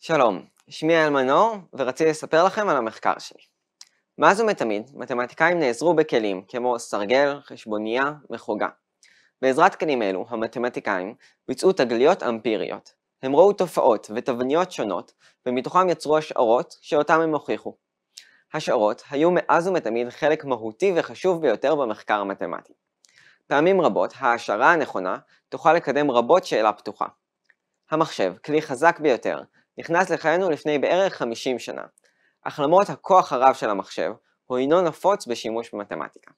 שלום, שמי אייל מנור, ורציתי לספר לכם על המחקר שלי. מאז ומתמיד, מתמטיקאים נעזרו בכלים כמו סרגל, חשבונייה וחוגה. בעזרת כלים אלו, המתמטיקאים ביצעו תגליות אמפיריות. הם ראו תופעות ותבניות שונות, ומתוכם יצרו השערות שאותם הם הוכיחו. השערות היו מאז ומתמיד חלק מהותי וחשוב ביותר במחקר המתמטי. פעמים רבות, ההשערה הנכונה תוכל לקדם רבות שאלה פתוחה. המחשב, כלי חזק ביותר, נכנס לחיינו לפני בערך 50 שנה, אך למרות הכוח הרב של המחשב, הוא אינו נפוץ בשימוש במתמטיקה.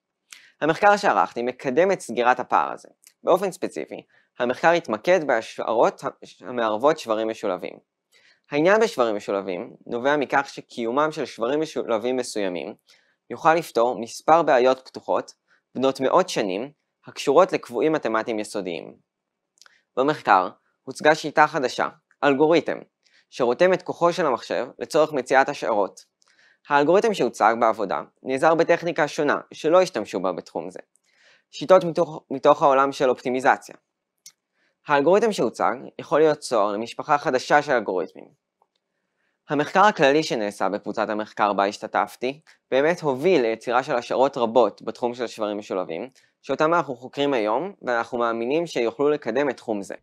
המחקר שערכתי מקדם את סגירת הפער הזה. באופן ספציפי, המחקר התמקד בהשערות המערבות שברים משולבים. העניין בשברים משולבים נובע מכך שקיומם של שברים משולבים מסוימים יוכל לפתור מספר בעיות פתוחות בנות מאות שנים הקשורות לקבועים מתמטיים יסודיים. במחקר הוצגה שיטה חדשה, אלגוריתם, שרותם את כוחו של המחשב לצורך מציאת השערות. האלגוריתם שהוצג בעבודה נעזר בטכניקה שונה שלא השתמשו בה בתחום זה, שיטות מתוך, מתוך העולם של אופטימיזציה. האלגוריתם שהוצג יכול להיות צוהר למשפחה חדשה של אלגוריתמים. המחקר הכללי שנעשה בקבוצת המחקר בה השתתפתי, באמת הוביל ליצירה של השערות רבות בתחום של שברים משולבים, שאותם אנחנו חוקרים היום, ואנחנו מאמינים שיוכלו לקדם את תחום זה.